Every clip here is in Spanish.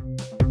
Thank you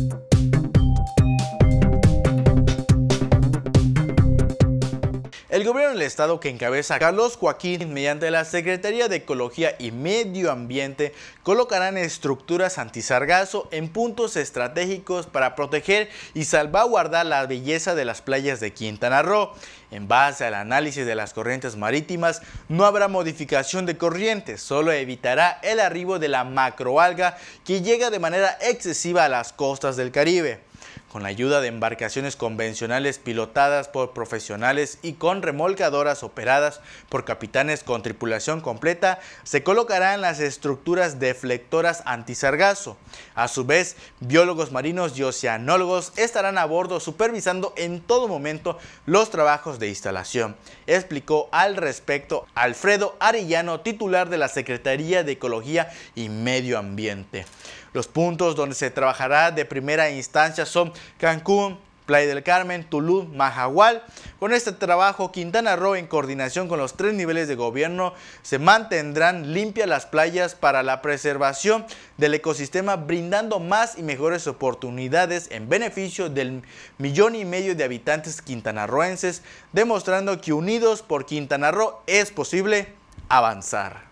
El gobierno del estado que encabeza Carlos Joaquín mediante la Secretaría de Ecología y Medio Ambiente colocarán estructuras antisargazo en puntos estratégicos para proteger y salvaguardar la belleza de las playas de Quintana Roo. En base al análisis de las corrientes marítimas, no habrá modificación de corrientes, solo evitará el arribo de la macroalga que llega de manera excesiva a las costas del Caribe con la ayuda de embarcaciones convencionales pilotadas por profesionales y con remolcadoras operadas por capitanes con tripulación completa, se colocarán las estructuras deflectoras antisargazo. A su vez, biólogos marinos y oceanólogos estarán a bordo supervisando en todo momento los trabajos de instalación, explicó al respecto Alfredo Arellano, titular de la Secretaría de Ecología y Medio Ambiente. Los puntos donde se trabajará de primera instancia son Cancún, Playa del Carmen, Tulum, Mahahual, Con este trabajo, Quintana Roo, en coordinación con los tres niveles de gobierno, se mantendrán limpias las playas para la preservación del ecosistema, brindando más y mejores oportunidades en beneficio del millón y medio de habitantes quintanarroenses, demostrando que unidos por Quintana Roo es posible avanzar.